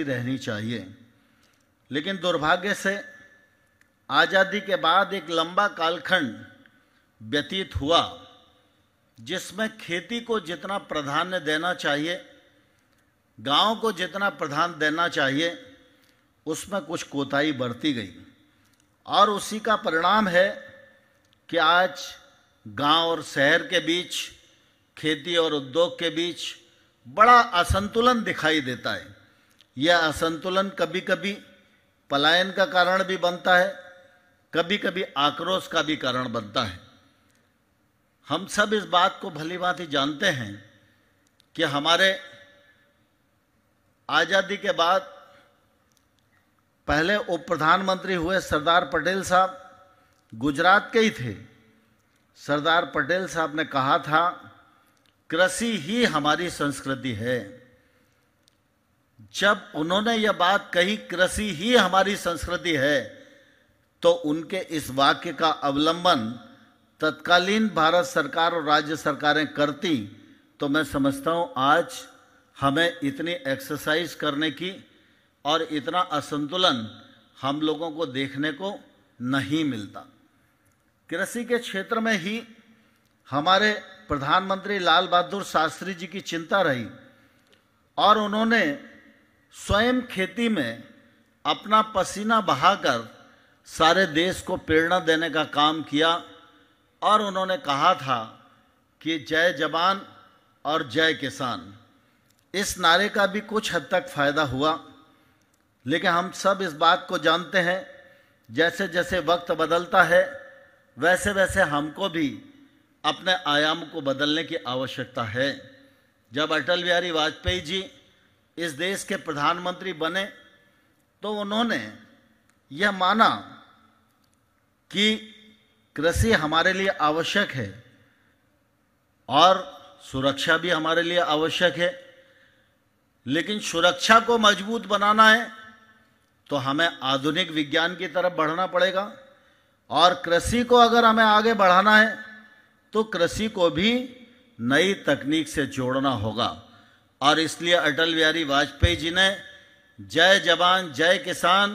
रहनी चाहिए लेकिन दुर्भाग्य से आज़ादी के बाद एक लंबा कालखंड व्यतीत हुआ जिसमें खेती को जितना प्राधान्य देना चाहिए गांव को जितना प्रधान देना चाहिए उसमें कुछ कोताही बढ़ती गई और उसी का परिणाम है कि आज गांव और शहर के बीच खेती और उद्योग के बीच बड़ा असंतुलन दिखाई देता है यह असंतुलन कभी कभी पलायन का कारण भी बनता है कभी कभी आक्रोश का भी कारण बनता है हम सब इस बात को भली बात ही जानते हैं कि हमारे आज़ादी के बाद पहले उप प्रधानमंत्री हुए सरदार पटेल साहब गुजरात के ही थे सरदार पटेल साहब ने कहा था कृषि ही हमारी संस्कृति है जब उन्होंने यह बात कही कृषि ही हमारी संस्कृति है तो उनके इस वाक्य का अवलंबन तत्कालीन भारत सरकार और राज्य सरकारें करती तो मैं समझता हूँ आज हमें इतनी एक्सरसाइज करने की और इतना असंतुलन हम लोगों को देखने को नहीं मिलता कृषि के क्षेत्र में ही हमारे प्रधानमंत्री लाल बहादुर शास्त्री जी की चिंता रही और उन्होंने स्वयं खेती में अपना पसीना बहाकर सारे देश को प्रेरणा देने का काम किया और उन्होंने कहा था कि जय जवान और जय किसान इस नारे का भी कुछ हद तक फ़ायदा हुआ लेकिन हम सब इस बात को जानते हैं जैसे जैसे वक्त बदलता है वैसे वैसे हमको भी अपने आयाम को बदलने की आवश्यकता है जब अटल बिहारी वाजपेयी जी इस देश के प्रधानमंत्री बने तो उन्होंने यह माना कि कृषि हमारे लिए आवश्यक है और सुरक्षा भी हमारे लिए आवश्यक है लेकिन सुरक्षा को मजबूत बनाना है तो हमें आधुनिक विज्ञान की तरफ बढ़ना पड़ेगा और कृषि को अगर हमें आगे बढ़ाना है तो कृषि को भी नई तकनीक से जोड़ना होगा और इसलिए अटल बिहारी वाजपेयी जी ने जय जवान जय किसान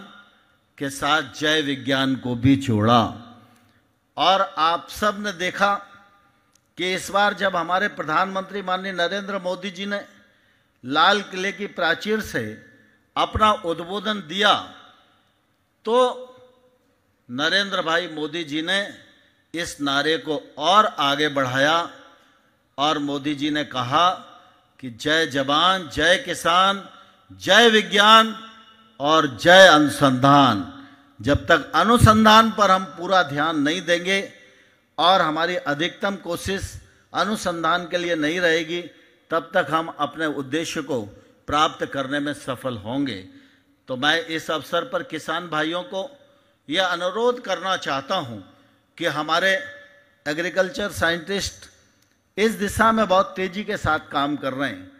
के साथ जय विज्ञान को भी जोड़ा और आप सब ने देखा कि इस बार जब हमारे प्रधानमंत्री माननीय नरेंद्र मोदी जी ने लाल किले की प्राचीर से अपना उद्बोधन दिया तो नरेंद्र भाई मोदी जी ने इस नारे को और आगे बढ़ाया और मोदी जी ने कहा कि जय जवान जय किसान जय विज्ञान और जय अनुसंधान जब तक अनुसंधान पर हम पूरा ध्यान नहीं देंगे और हमारी अधिकतम कोशिश अनुसंधान के लिए नहीं रहेगी तब तक हम अपने उद्देश्य को प्राप्त करने में सफल होंगे तो मैं इस अवसर पर किसान भाइयों को यह अनुरोध करना चाहता हूँ कि हमारे एग्रीकल्चर साइंटिस्ट इस दिशा में बहुत तेजी के साथ काम कर रहे हैं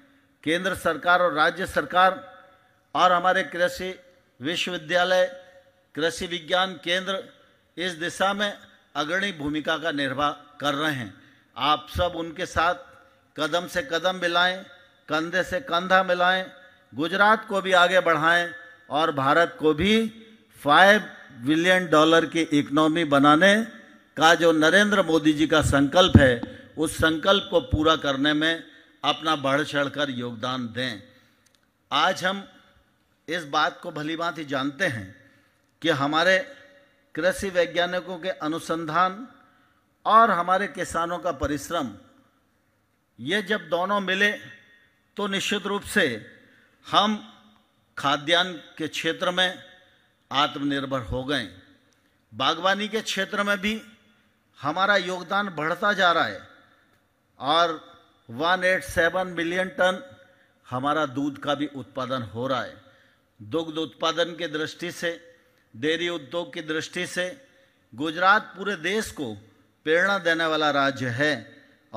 केंद्र सरकार और राज्य सरकार और हमारे कृषि विश्वविद्यालय कृषि विज्ञान केंद्र इस दिशा में अग्रणी भूमिका का निर्वाह कर रहे हैं आप सब उनके साथ कदम से कदम मिलाएं, कंधे से कंधा मिलाएं, गुजरात को भी आगे बढ़ाएं और भारत को भी फाइव बिलियन डॉलर की इकोनॉमी बनाने का जो नरेंद्र मोदी जी का संकल्प है उस संकल्प को पूरा करने में अपना बढ़ चढ़ कर योगदान दें आज हम इस बात को भली बात ही जानते हैं कि हमारे कृषि वैज्ञानिकों के अनुसंधान और हमारे किसानों का परिश्रम ये जब दोनों मिले तो निश्चित रूप से हम खाद्यान्न के क्षेत्र में आत्मनिर्भर हो गए बागवानी के क्षेत्र में भी हमारा योगदान बढ़ता जा रहा है और 187 मिलियन टन हमारा दूध का भी उत्पादन हो रहा है दुग्ध उत्पादन की दृष्टि से डेयरी उद्योग की दृष्टि से गुजरात पूरे देश को प्रेरणा देने वाला राज्य है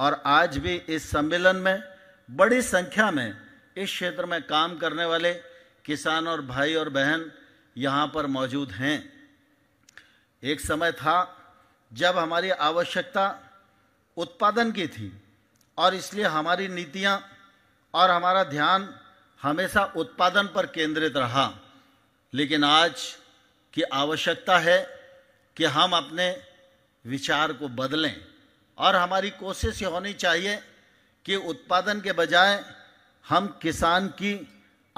और आज भी इस सम्मेलन में बड़ी संख्या में इस क्षेत्र में काम करने वाले किसान और भाई और बहन यहाँ पर मौजूद हैं एक समय था जब हमारी आवश्यकता उत्पादन की थी और इसलिए हमारी नीतियाँ और हमारा ध्यान हमेशा उत्पादन पर केंद्रित रहा लेकिन आज की आवश्यकता है कि हम अपने विचार को बदलें और हमारी कोशिश होनी चाहिए कि उत्पादन के बजाय हम किसान की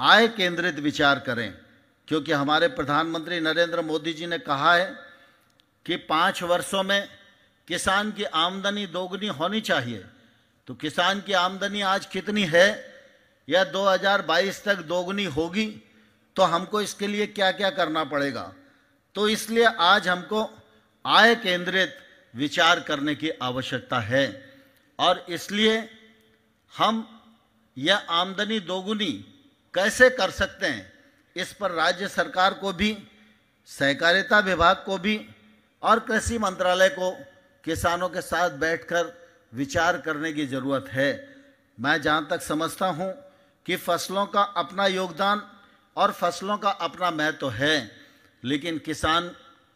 आय केंद्रित विचार करें क्योंकि हमारे प्रधानमंत्री नरेंद्र मोदी जी ने कहा है कि पाँच वर्षों में किसान की आमदनी दोगुनी होनी चाहिए तो किसान की आमदनी आज कितनी है या 2022 तक दोगुनी होगी तो हमको इसके लिए क्या क्या करना पड़ेगा तो इसलिए आज हमको आय केंद्रित विचार करने की आवश्यकता है और इसलिए हम यह आमदनी दोगुनी कैसे कर सकते हैं इस पर राज्य सरकार को भी सहकारिता विभाग को भी और कृषि मंत्रालय को किसानों के साथ बैठकर विचार करने की ज़रूरत है मैं जहाँ तक समझता हूँ कि फसलों का अपना योगदान और फसलों का अपना महत्व है लेकिन किसान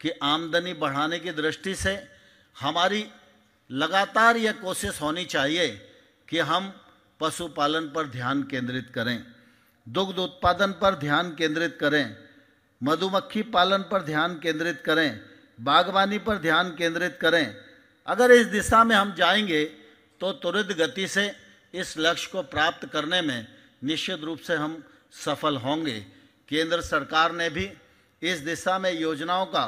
की आमदनी बढ़ाने की दृष्टि से हमारी लगातार यह कोशिश होनी चाहिए कि हम पशुपालन पर ध्यान केंद्रित करें दुग्ध उत्पादन पर ध्यान केंद्रित करें मधुमक्खी पालन पर ध्यान केंद्रित करें बागवानी पर ध्यान केंद्रित करें अगर इस दिशा में हम जाएंगे तो त्वरित गति से इस लक्ष्य को प्राप्त करने में निश्चित रूप से हम सफल होंगे केंद्र सरकार ने भी इस दिशा में योजनाओं का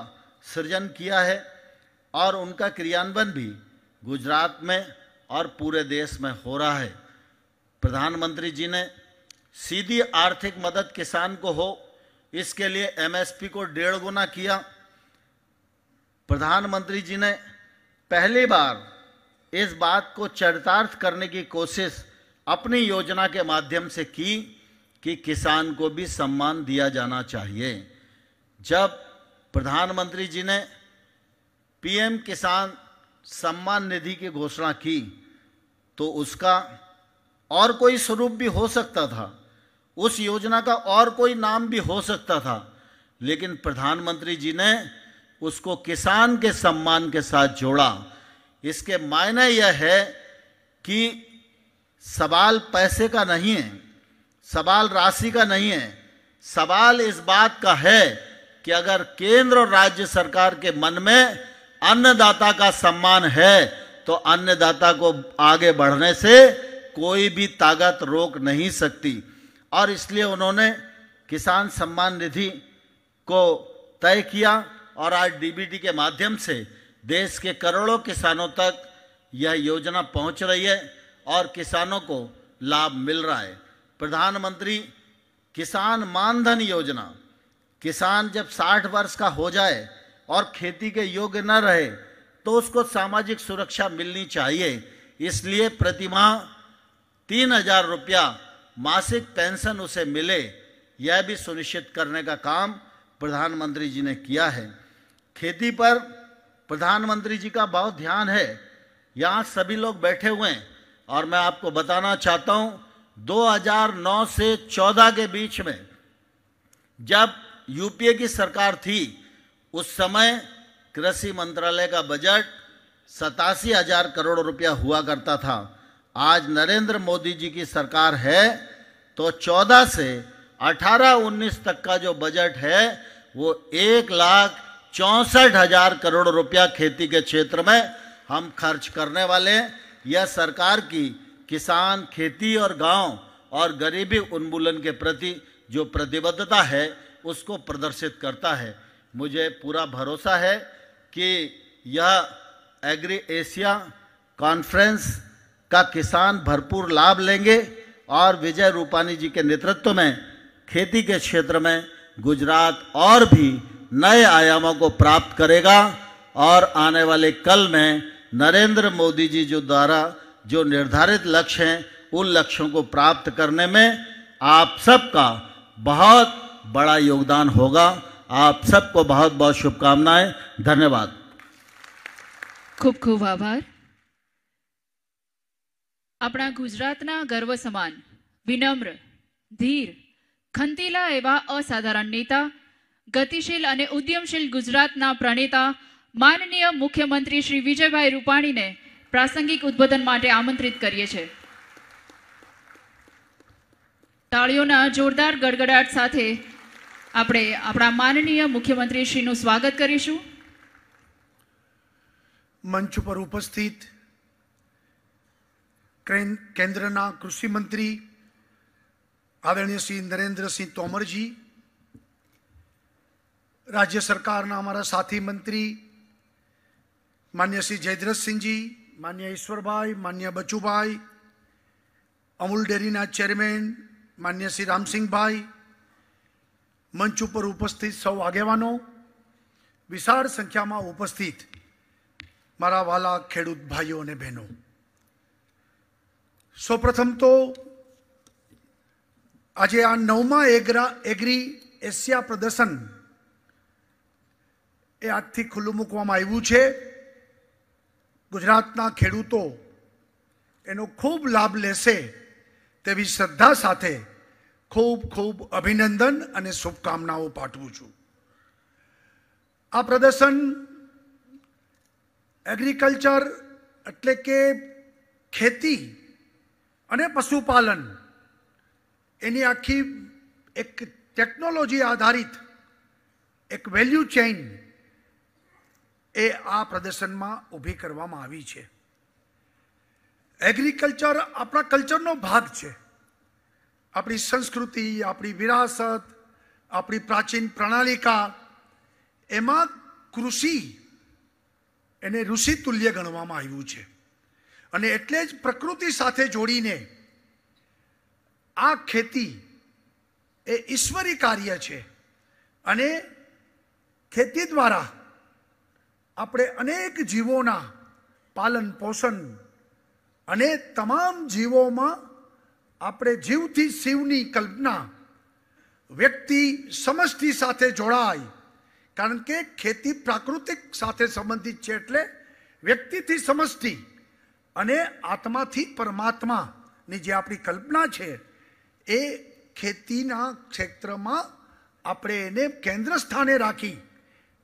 सृजन किया है और उनका क्रियान्वयन भी गुजरात में और पूरे देश में हो रहा है प्रधानमंत्री जी ने सीधी आर्थिक मदद किसान को हो इसके लिए एमएसपी को डेढ़ गुना किया प्रधानमंत्री जी ने पहली बार इस बात को चरितार्थ करने की कोशिश अपनी योजना के माध्यम से की कि किसान को भी सम्मान दिया जाना चाहिए जब प्रधानमंत्री जी ने पीएम किसान सम्मान निधि की घोषणा की तो उसका और कोई स्वरूप भी हो सकता था उस योजना का और कोई नाम भी हो सकता था लेकिन प्रधानमंत्री जी ने उसको किसान के सम्मान के साथ जोड़ा इसके मायने यह है कि सवाल पैसे का नहीं है सवाल राशि का नहीं है सवाल इस बात का है कि अगर केंद्र और राज्य सरकार के मन में अन्नदाता का सम्मान है तो अन्नदाता को आगे बढ़ने से कोई भी ताकत रोक नहीं सकती और इसलिए उन्होंने किसान सम्मान निधि को तय किया और आज डीबीटी के माध्यम से देश के करोड़ों किसानों तक यह योजना पहुंच रही है और किसानों को लाभ मिल रहा है प्रधानमंत्री किसान मानधन योजना किसान जब 60 वर्ष का हो जाए और खेती के योग्य न रहे तो उसको सामाजिक सुरक्षा मिलनी चाहिए इसलिए प्रतिमाह तीन हजार रुपया मासिक पेंशन उसे मिले यह भी सुनिश्चित करने का काम प्रधानमंत्री जी ने किया है खेती पर प्रधानमंत्री जी का बहुत ध्यान है यहाँ सभी लोग बैठे हुए हैं और मैं आपको बताना चाहता हूँ 2009 से 14 के बीच में जब यूपीए की सरकार थी उस समय कृषि मंत्रालय का बजट सतासी हजार करोड़ रुपया हुआ करता था आज नरेंद्र मोदी जी की सरकार है तो 14 से 18-19 तक का जो बजट है वो एक लाख चौंसठ हजार करोड़ रुपया खेती के क्षेत्र में हम खर्च करने वाले हैं यह सरकार की किसान खेती और गांव और गरीबी उन्मूलन के प्रति जो प्रतिबद्धता है उसको प्रदर्शित करता है मुझे पूरा भरोसा है कि यह एग्री एशिया कॉन्फ्रेंस का किसान भरपूर लाभ लेंगे और विजय रूपानी जी के नेतृत्व में खेती के क्षेत्र में गुजरात और भी नए आयामों को प्राप्त करेगा और आने वाले कल में नरेंद्र मोदी जी जो द्वारा जो निर्धारित लक्ष्य हैं उन लक्ष्यों को प्राप्त करने में आप सबका बहुत बड़ा योगदान होगा आप सबको बहुत बहुत शुभकामनाएं धन्यवाद खूब आभार अपना गुजरात न गर्व समान विनम्र धीर खंतीला एवं असाधारण नेता ગતિશીલ અને ઉદ્યમશીલ ગુજરાતના પ્રણેતા માનનીય મુખ્યમંત્રી શ્રી વિજયભાઈ રૂપાણીને પ્રાસંગિક ઉદ્બોધન માટે આમંત્રિત કરીએ છીએ તાળીઓના જોરદાર ગડગડાટ સાથે આપણે આપણા માનનીય મુખ્યમંત્રી શ્રીનું સ્વાગત કરીશું મંચ પર ઉપસ્થિત કેન્દ્રના કૃષિ મંત્રી આદરણીય શ્રી નરેન્દ્રસિંહ તોમરજી રાજ્ય સરકારના અમારા સાથી મંત્રી માન્ય શ્રી જયદ્રથસિંહજી માન્ય ઈશ્વરભાઈ માન્ય બચુભાઈ અમૂલ ડેરીના ચેરમેન માન્ય શ્રી રામસિંહભાઈ મંચ ઉપર ઉપસ્થિત સૌ આગેવાનો વિશાળ સંખ્યામાં ઉપસ્થિત મારા વાલા ખેડૂત ભાઈઓ અને બહેનો સૌપ્રથમ તો આજે આ નવમા એગ્રા એગ્રી એશિયા પ્રદર્શન એ આજથી ખુલ્લું મૂકવામાં આવ્યું છે ગુજરાતના ખેડૂતો એનો ખૂબ લાભ લેશે તેવી શ્રદ્ધા સાથે ખૂબ ખૂબ અભિનંદન અને શુભકામનાઓ પાઠવું છું આ પ્રદર્શન એગ્રીકલ્ચર એટલે કે ખેતી અને પશુપાલન એની આખી એક ટેકનોલોજી આધારિત એક વેલ્યુ ચેઇન એ આ પ્રદર્શનમાં ઊભી કરવામાં આવી છે એગ્રીકલ્ચર આપણા કલ્ચરનો ભાગ છે આપણી સંસ્કૃતિ આપણી વિરાસત આપણી પ્રાચીન પ્રણાલિકા એમાં કૃષિ એને ઋષિતુલ્ય ગણવામાં આવ્યું છે અને એટલે જ પ્રકૃતિ સાથે જોડીને આ ખેતી એ ઈશ્વરી કાર્ય છે અને ખેતી દ્વારા આપણે અનેક જીવોના પાલન પોષણ અને તમામ જીવોમાં આપણે જીવથી શિવની કલ્પના વ્યક્તિ સમષ્ટિ સાથે જોડાય કારણ કે ખેતી પ્રાકૃતિક સાથે સંબંધિત છે એટલે વ્યક્તિથી સમષ્ટિ અને આત્માથી પરમાત્માની જે આપણી કલ્પના છે એ ખેતીના ક્ષેત્રમાં આપણે એને કેન્દ્ર સ્થાને રાખી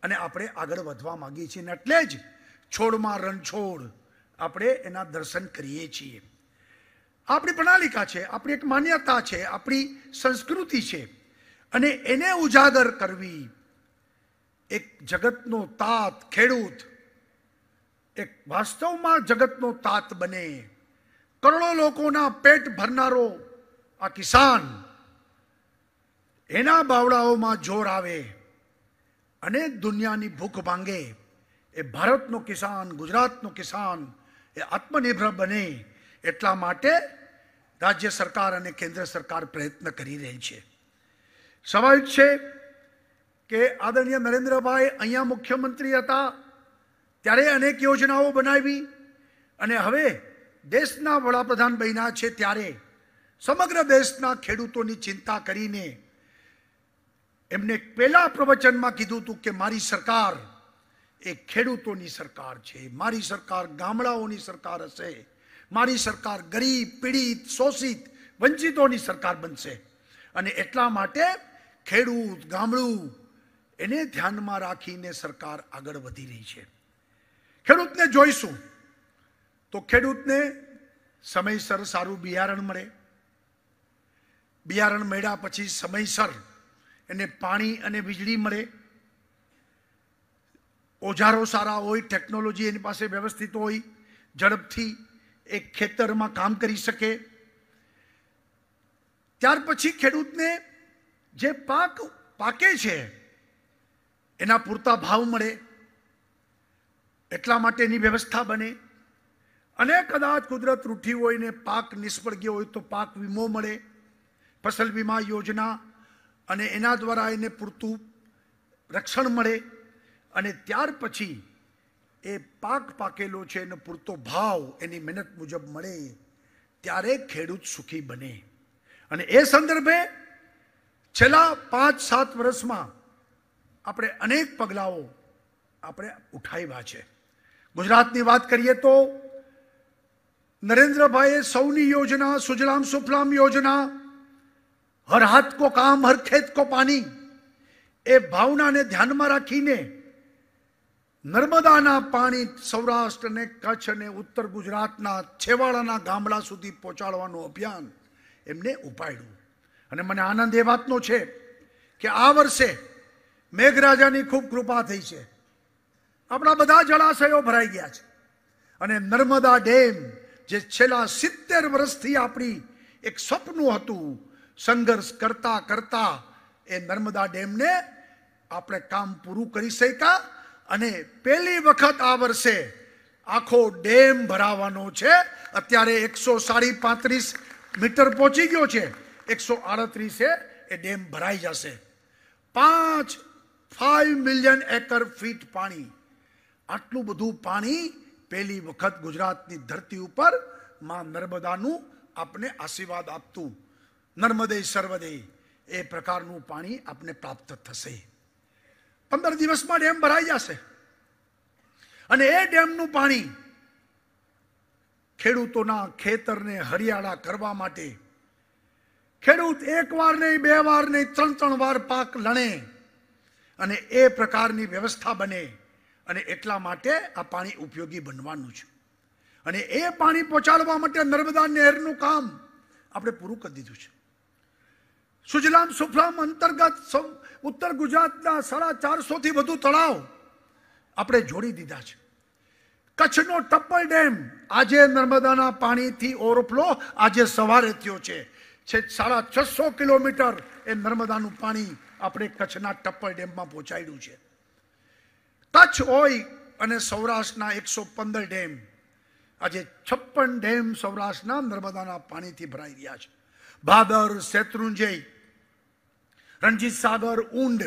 અને આપણે આગળ વધવા માગીએ છીએ અને એટલે જ છોડમાં રણછોડ આપણે એના દર્શન કરીએ છીએ આપણી પ્રણાલિકા છે આપણી એક માન્યતા છે આપણી સંસ્કૃતિ છે અને એને ઉજાગર કરવી એક જગતનો તાત ખેડૂત એક વાસ્તવમાં જગતનો તાત બને કરોડો લોકોના પેટ ભરનારો આ કિસાન એના બાવડાઓમાં જોર આવે અને દુનિયાની ભૂખ ભાંગે એ ભારતનો કિસાન ગુજરાતનો કિસાન એ આત્મનિર્ભર બને એટલા માટે રાજ્ય સરકાર અને કેન્દ્ર સરકાર પ્રયત્ન કરી રહી છે સ્વાભાવિક છે કે આદરણીય નરેન્દ્રભાઈ અહીંયા મુખ્યમંત્રી હતા ત્યારે અનેક યોજનાઓ બનાવી અને હવે દેશના વડાપ્રધાન બન્યા છે ત્યારે સમગ્ર દેશના ખેડૂતોની ચિંતા કરીને એમને પહેલા પ્રવચનમાં કીધું હતું કે મારી સરકાર એ ખેડૂતોની સરકાર છે મારી સરકાર ગામડાઓની સરકાર હશે મારી સરકાર ગરીબ પીડિત શોષિત વંચિતોની સરકાર બનશે અને એટલા માટે ખેડૂત ગામડું એને ધ્યાનમાં રાખીને સરકાર આગળ વધી રહી છે ખેડૂતને જોઈશું તો ખેડૂતને સમયસર સારું બિયારણ મળે બિયારણ મળ્યા પછી સમયસર એને પાણી અને વીજળી મળે ઓજારો સારા હોય ટેકનોલોજી એની પાસે વ્યવસ્થિત હોય ઝડપથી એ ખેતરમાં કામ કરી શકે ત્યાર પછી ખેડૂતને જે પાક પાકે છે એના પૂરતા ભાવ મળે એટલા માટેની વ્યવસ્થા બને અને કદાચ કુદરત રૂઠી હોય ને પાક નિષ્ફળ ગયો હોય તો પાક વીમો મળે ફસલ વીમા યોજના અને એના દ્વારા એને પૂરતું રક્ષણ મળે અને ત્યાર પછી એ પાક પાકેલો છે એનો પૂરતો ભાવ એની મહેનત મુજબ મળે ત્યારે ખેડૂત સુખી બને અને એ સંદર્ભે છેલ્લા પાંચ સાત વર્ષમાં આપણે અનેક પગલાઓ આપણે ઉઠાવ્યા છે ગુજરાતની વાત કરીએ તો નરેન્દ્રભાઈએ સૌની યોજના સુજલામ સુફલામ યોજના હર હાથ કો કામ હર ખેત કો પાણી એ ભાવનાને ધ્યાનમાં રાખીને નર્મદાના પાણી સૌરાષ્ટ્રને કચ્છ અને ઉત્તર ગુજરાતના છેવાડાના ગામડા સુધી પહોંચાડવાનું અભિયાન એમને ઉપાડ્યું અને મને આનંદ એ વાતનો છે કે આ વર્ષે મેઘરાજાની ખૂબ કૃપા થઈ છે આપણા બધા જળાશયો ભરાઈ ગયા છે અને નર્મદા ડેમ જે છેલ્લા સિત્તેર વર્ષથી આપણી એક સપનું હતું સંઘર્ષ કરતા કરતા એ નર્મદા ડેમને આપણે કામ પૂરું કરી શક્યા અને પહેલી વખત આ વર્ષે આખો ડેમ ભરાવાનો છે અત્યારે એકસો સાડી પાંત્રીસ મીટર પહોંચી ગયો છે એકસો આડત્રીસે એ ડેમ ભરાઈ જશે પાંચ ફાઈવ મિલિયન એકર ફીટ પાણી આટલું બધું પાણી પહેલી વખત ગુજરાતની ધરતી ઉપર માં નર્મદાનું આપણે આશીર્વાદ આપતું નર્મદે સર્વદે એ પ્રકારનું પાણી આપને પ્રાપ્ત થશે પંદર દિવસમાં ડેમ ભરાઈ જશે અને એ ડેમનું પાણી ખેડૂતોના ખેતરને હરિયાળા કરવા માટે ખેડૂત એક વાર નહીં બે વાર નહીં ત્રણ ત્રણ વાર પાક લણે અને એ પ્રકારની વ્યવસ્થા બને અને એટલા માટે આ પાણી ઉપયોગી બનવાનું છે અને એ પાણી પહોંચાડવા માટે નર્મદા નહેરનું કામ આપણે પૂરું કરી દીધું છે સુજલામ સુફલામ અંતર્ગત ઉત્તર ગુજરાતના સાડા ચારસોથી વધુ તળાવ આપણે જોડી દીધા છે કચ્છનો ટપ્પલ ડેમ આજે નર્મદાના પાણીથી ઓવરફ્લો આજે સવારે થયો છે સાડા છસો કિલોમીટર એ નર્મદાનું પાણી આપણે કચ્છના ટપ્પલ ડેમમાં પહોંચાડ્યું છે કચ્છ હોય અને સૌરાષ્ટ્રના એકસો પંદર ડેમ આજે છપ્પન ડેમ સૌરાષ્ટ્રના નર્મદાના પાણીથી ભરાઈ રહ્યા છે ભાદર શેત્રુંજય રણજીત સાગર ઊંડ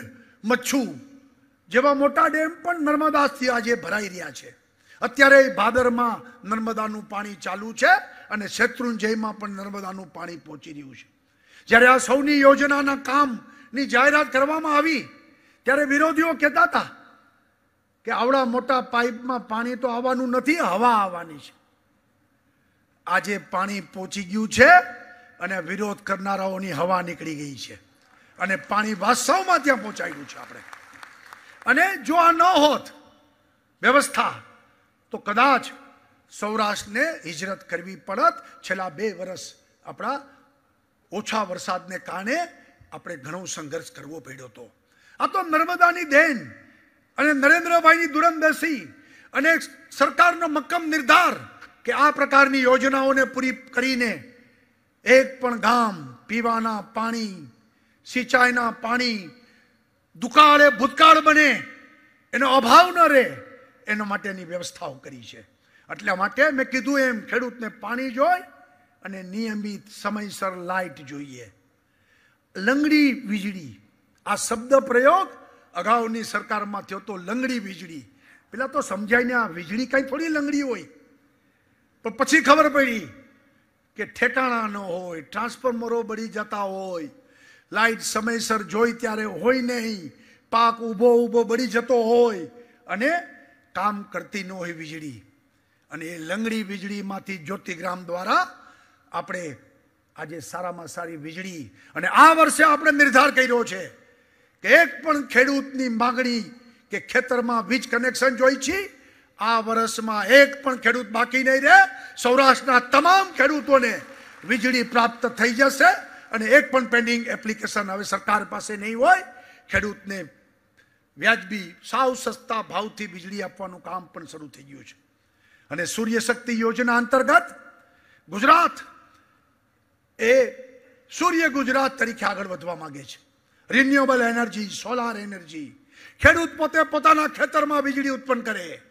મચ્છુ જેવા મોટા ડેમ પણ નર્મદાથી આજે ભરાઈ રહ્યા છે અત્યારે ભાદરમાં નર્મદાનું પાણી ચાલુ છે અને શત્રુંજયમાં પણ નર્મદાનું પાણી પહોંચી રહ્યું છે જ્યારે આ સૌની યોજનાના કામની જાહેરાત કરવામાં આવી ત્યારે વિરોધીઓ કહેતા હતા કે આવડા મોટા પાઇપમાં પાણી તો આવવાનું નથી હવા આવવાની છે આજે પાણી પહોંચી ગયું છે અને વિરોધ કરનારાઓની હવા નીકળી ગઈ છે અને પાણી વાસ્તવમાં ત્યાં પહોંચાડ્યું છે આપણે અને જો આ ન હોત વ્યવસ્થા તો કદાચ સૌરાષ્ટ્રને હિજરત કરવી પડત છેલ્લા બે વર્ષ આપણા ઓછા વરસાદને કારણે આપણે ઘણો સંઘર્ષ કરવો પડ્યો હતો આ તો નર્મદાની દેન અને નરેન્દ્રભાઈની દુરંદસી અને સરકારનો મક્કમ નિર્ધાર કે આ પ્રકારની યોજનાઓને પૂરી કરીને એક પણ ગામ પીવાના પાણી સિંચાઈના પાણી દુકાળે ભૂતકાળ બને એનો અભાવ ન રહે એના માટેની વ્યવસ્થાઓ કરી છે એટલે માટે મેં કીધું એમ ખેડૂતને પાણી જોઈ અને નિયમિત સમયસર લાઇટ જોઈએ લંગડી વીજળી આ શબ્દ પ્રયોગ અગાઉની સરકારમાં થયો તો લંગડી વીજળી પેલા તો સમજાય ને આ વીજળી કાંઈ થોડી લંગડી હોય પણ પછી ખબર પડી કે ઠેકાણા ન હોય ટ્રાન્સફોર્મરો બળી જતા હોય લાઈટ સમયસર જોઈ ત્યારે હોય નહીં પાક ઊભો ઊભો બળી જતો હોય અને કામ કરતી ન હોય વીજળી અને એ લંગડી વીજળીમાંથી જ્યોતિગ્રામ દ્વારા આપણે આજે સારામાં સારી વીજળી અને આ વર્ષે આપણે નિર્ધાર કર્યો છે કે એક પણ ખેડૂતની માગણી કે ખેતરમાં વીજ કનેક્શન જોઈ છે આ વર્ષમાં એક પણ ખેડૂત બાકી નહીં રહે સૌરાષ્ટ્રના તમામ ખેડૂતોને વીજળી પ્રાપ્ત થઈ જશે અને એક પણ પેન્ડિંગ એપ્લિકેશન હવે સરકાર પાસે નહીં હોય ખેડૂતને વ્યાજબી સાવ સસ્તા ભાવથી વીજળી આપવાનું કામ પણ શરૂ થઈ ગયું છે અને સૂર્યશક્તિ યોજના અંતર્ગત ગુજરાત એ સૂર્ય ગુજરાત તરીકે આગળ વધવા માંગે છે રિન્યુએબલ એનર્જી સોલાર એનર્જી ખેડૂત પોતે પોતાના ખેતરમાં વીજળી ઉત્પન્ન કરે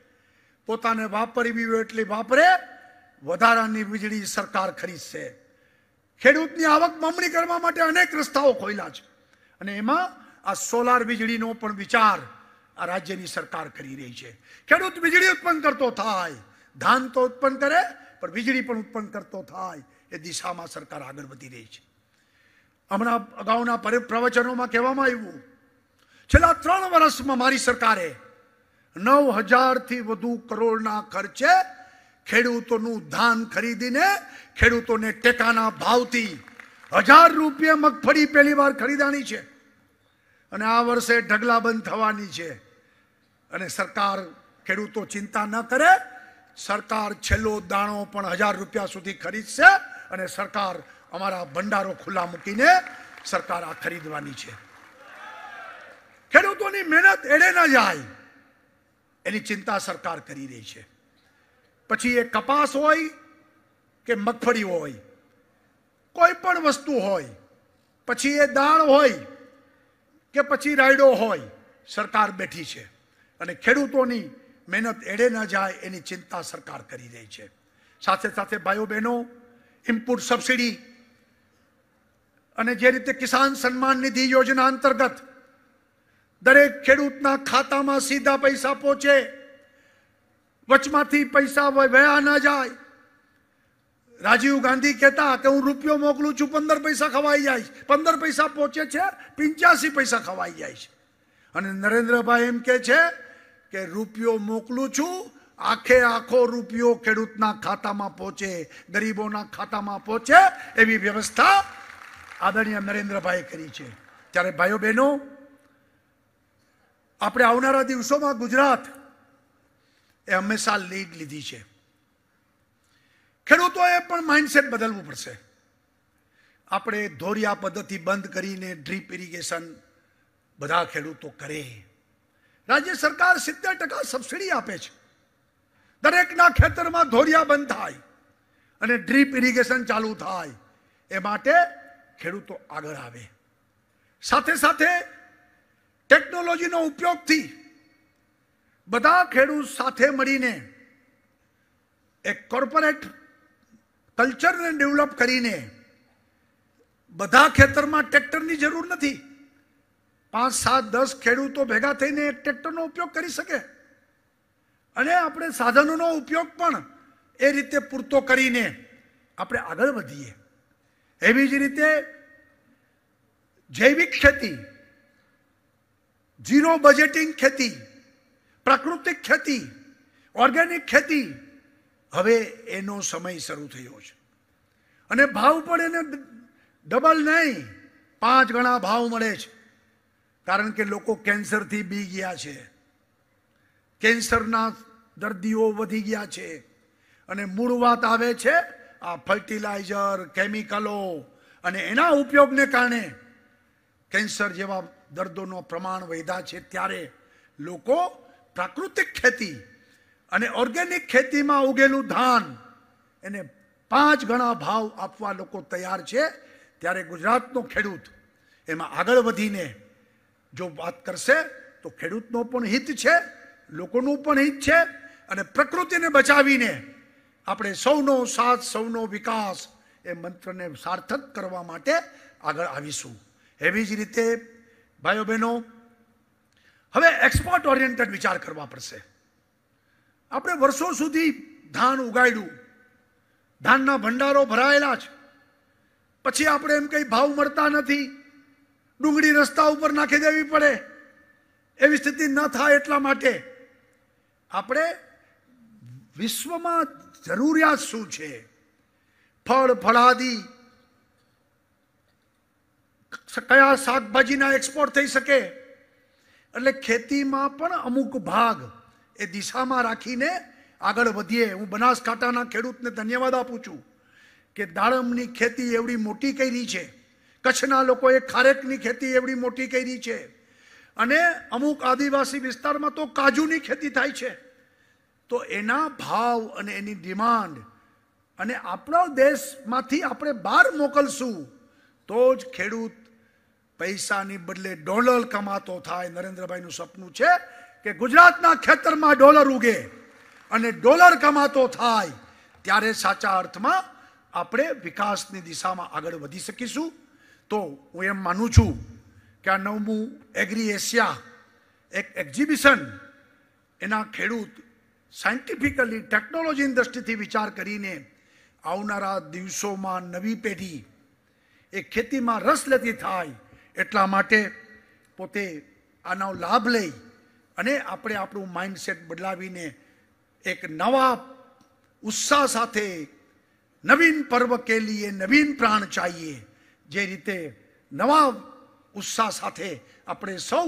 પોતાને વાપરવી હોય એટલી વાપરે વધારાની વીજળી સરકાર ખરીદશે ખેડૂતની આવક બમણી કરવા માટે અનેક રસ્તાઓ ખોલ્યા છે અને એમાં આ સોલાર વીજળીનો પણ વિચાર આ રાજ્યની સરકાર કરી રહી છે ખેડૂત વીજળી ઉત્પન્ન કરતો થાય ધાન તો ઉત્પન્ન કરે પણ વીજળી પણ ઉત્પન્ન કરતો થાય એ દિશામાં સરકાર આગળ વધી રહી છે હમણાં અગાઉના પ્રવચનોમાં કહેવામાં આવ્યું છેલ્લા ત્રણ વર્ષમાં મારી સરકારે નવ હજારથી વધુ કરોડના ખર્ચે ખેડૂતોનું ધાન ખરીદીને ખેડૂતોને ટેકાના ભાવથી હજાર રૂપિયા મગફળી પહેલી વાર ખરીદાની છે અને આ વર્ષે ઢગલા બંધ થવાની છે અને સરકાર ખેડૂતો ચિંતા ન કરે સરકાર છેલ્લો દાણો પણ હજાર રૂપિયા સુધી ખરીદશે અને સરકાર અમારા ભંડારો ખુલ્લા મૂકીને સરકાર આ ખરીદવાની છે ખેડૂતોની મહેનત એડે ન જાય એની ચિંતા સરકાર કરી રહી છે પછી એ કપાસ હોય કે મગફળી હોય કોઈ પણ વસ્તુ હોય પછી એ દાળ હોય કે પછી રાયડો હોય સરકાર બેઠી છે અને ખેડૂતોની મહેનત એડે ન જાય એની ચિંતા સરકાર કરી રહી છે સાથે સાથે ભાઈઓ બહેનો ઇમ્પુટ સબસિડી અને જે રીતે કિસાન સન્માન નિધિ યોજના અંતર્ગત દરેક ખેડૂતના ખાતામાં સીધા પૈસા પહોંચે વચમાંથી પૈસા વયા ન જાય રાજીવ ગાંધી કહેતા કે હું રૂપિયો મોકલું છું પંદર પૈસા ખવાઈ જાય છે પંદર પૈસા પહોંચે છે પંચ્યાસી પૈસા ખવાઈ જાય છે અને નરેન્દ્રભાઈ એમ કે છે કે રૂપિયો મોકલું છું આખે આખો રૂપિયો ખેડૂતના ખાતામાં પહોંચે ગરીબોના ખાતામાં પહોંચે એવી વ્યવસ્થા આદરણીય નરેન્દ્રભાઈએ કરી છે ત્યારે ભાઈઓ બહેનો આપણે આવનારા દિવસોમાં ગુજરાત એ હંમેશા લીડ લીધી છે ખેડૂતોએ પણ માઇન્ડસેટ બદલવું પડશે આપણે ધોરિયા પદ્ધતિ બંધ કરીને ડ્રીપ ઇરિગેશન બધા ખેડૂતો કરે રાજ્ય સરકાર સિત્તેર ટકા સબસિડી આપે છે દરેકના ખેતરમાં ધોરિયા બંધ થાય અને ડ્રીપ ઇરિગેશન ચાલુ થાય એ માટે ખેડૂતો આગળ આવે સાથે સાથે ટેકનોલોજીનો ઉપયોગથી બધા ખેડૂત સાથે મળીને એક કોર્પોરેટ કલ્ચરને ડેવલપ કરીને બધા ખેતરમાં ટ્રેક્ટરની જરૂર નથી પાંચ સાત દસ ખેડૂતો ભેગા થઈને એક ટ્રેક્ટરનો ઉપયોગ કરી શકે અને આપણે સાધનોનો ઉપયોગ પણ એ રીતે પૂરતો કરીને આપણે આગળ વધીએ એવી જ રીતે જૈવિક ખેતી ઝીરો બજેટિંગ ખેતી પ્રાકૃતિક ખેતી ઓર્ગેનિક ખેતી હવે એનો સમય શરૂ થયો છે અને ભાવ પણ એને ડબલ નહીં પાંચ ગણા ભાવ મળે છે કારણ કે લોકો કેન્સરથી બી ગયા છે કેન્સરના દર્દીઓ વધી ગયા છે અને મૂળ વાત આવે છે આ ફર્ટિલાઇઝર કેમિકલો અને એના ઉપયોગને કારણે કેન્સર જેવા દર્દોનો પ્રમાણ વધ્યા છે ત્યારે લોકો પ્રાકૃતિક ખેતી અને ઓર્ગેનિક ખેતીમાં ઉગેલું ધાન એને પાંચ ગણા ભાવ આપવા લોકો તૈયાર છે ત્યારે ગુજરાતનો ખેડૂત એમાં આગળ વધીને જો વાત કરશે તો ખેડૂતનો પણ હિત છે લોકોનું પણ હિત છે અને પ્રકૃતિને બચાવીને આપણે સૌનો સાથ સૌનો વિકાસ એ મંત્રને સાર્થક કરવા માટે આગળ આવીશું એવી જ રીતે ભાઈઓ બહેનો હવે એક્સપોર્ટ ઓરિએન્ટેડ વિચાર કરવા પડશે આપણે વર્ષો સુધી ધાન ઉગાડ્યું ધાનના ભંડારો ભરાયેલા છે પછી આપણે એમ કંઈ ભાવ મળતા નથી ડુંગળી રસ્તા ઉપર નાખી દેવી પડે એવી સ્થિતિ ન થાય એટલા માટે આપણે વિશ્વમાં જરૂરિયાત શું છે ફળ ફળાદી કયા શાકભાજીના એક્સપોર્ટ થઈ શકે એટલે ખેતીમાં પણ અમુક ભાગ એ દિશામાં રાખીને આગળ વધીએ હું બનાસકાંઠાના ખેડૂતને ધન્યવાદ આપું છું કે દાડમની ખેતી એવડી મોટી કરી છે કચ્છના લોકોએ ખારેકની ખેતી એવડી મોટી કરી છે અને અમુક આદિવાસી વિસ્તારમાં તો કાજુની ખેતી થાય છે તો એના ભાવ અને એની ડિમાન્ડ અને આપણા દેશમાંથી આપણે બહાર મોકલશું તો જ ખેડૂત પૈસાની બદલે ડોલર કમાતો થાય નરેન્દ્રભાઈનું સપનું છે કે ગુજરાતના ખેતરમાં ડોલર ઉગે અને ડોલર કમાતો થાય ત્યારે સાચા અર્થમાં આપણે વિકાસની દિશામાં આગળ વધી શકીશું તો હું એમ માનું છું કે આ નવમું એગ્રી એશિયા એક એક્ઝિબિશન એના ખેડૂત સાયન્ટિફિકલી ટેકનોલોજીની દ્રષ્ટિથી વિચાર કરીને આવનારા દિવસોમાં નવી પેઢી એ ખેતીમાં રસ લેતી થાય એટલા માટે પોતે આનો લાભ લઈ અને આપણે આપણું માઇન્ડસેટ બદલાવીને એક નવા ઉત્સાહ સાથે નવીન પર્વ કે લીએ નવીન પ્રાણ ચાહીએ જે રીતે નવા ઉત્સાહ સાથે આપણે સૌ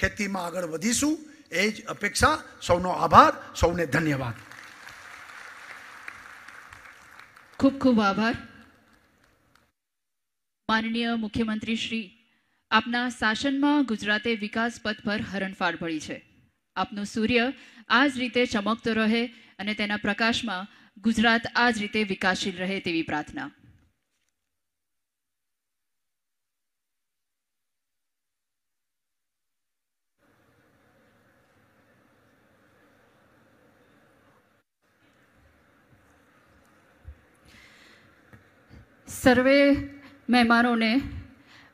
ખેતીમાં આગળ વધીશું એ જ અપેક્ષા સૌનો આભાર સૌને ધન્યવાદ ખૂબ ખૂબ આભાર માનનીય મુખ્યમંત્રી શ્રી આપના શાસનમાં ગુજરાતે વિકાસ પથ પર હરણફાળ ભળી છે આપનો સૂર્ય આ જ રીતે ચમકતો રહે અને તેના પ્રકાશમાં ગુજરાત આ જ રીતે વિકાસશીલ રહે તેવી પ્રાર્થના સર્વે મહેમાનોને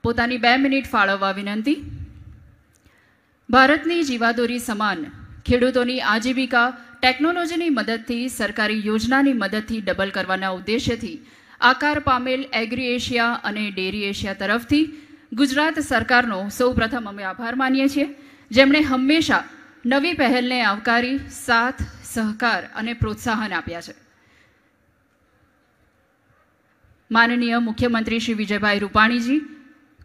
પોતાની બે મિનિટ ફાળવવા વિનંતી ભારતની જીવાદોરી સમાન ખેડૂતોની આજીવિકા ટેકનોલોજીની મદદથી સરકારી યોજનાની મદદથી ડબલ કરવાના ઉદ્દેશ્યથી આકાર પામેલ એગ્રી એશિયા અને ડેરી એશિયા તરફથી ગુજરાત સરકારનો સૌપ્રથમ અમે આભાર માનીએ છીએ જેમણે હંમેશા નવી પહેલને આવકારી સાથ સહકાર અને પ્રોત્સાહન આપ્યા છે માનનીય મુખ્યમંત્રી શ્રી વિજયભાઈ રૂપાણીજી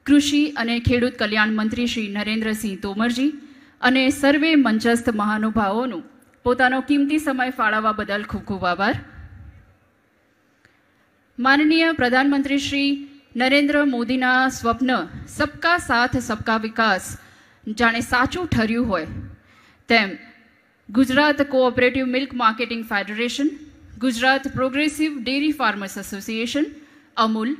કૃષિ અને ખેડૂત કલ્યાણ મંત્રી શ્રી નરેન્દ્રસિંહ તોમરજી અને સર્વે મંચસ્થ મહાનુભાવોનું પોતાનો કિંમતી સમય ફાળવવા બદલ ખૂબ ખૂબ આભાર માનનીય પ્રધાનમંત્રી શ્રી નરેન્દ્ર મોદીના સ્વપ્ન સબકા સાથ સબકા વિકાસ જાણે સાચું ઠર્યું હોય તેમ Gujarat cooperative milk marketing federation Gujarat progressive dairy farmers association Amul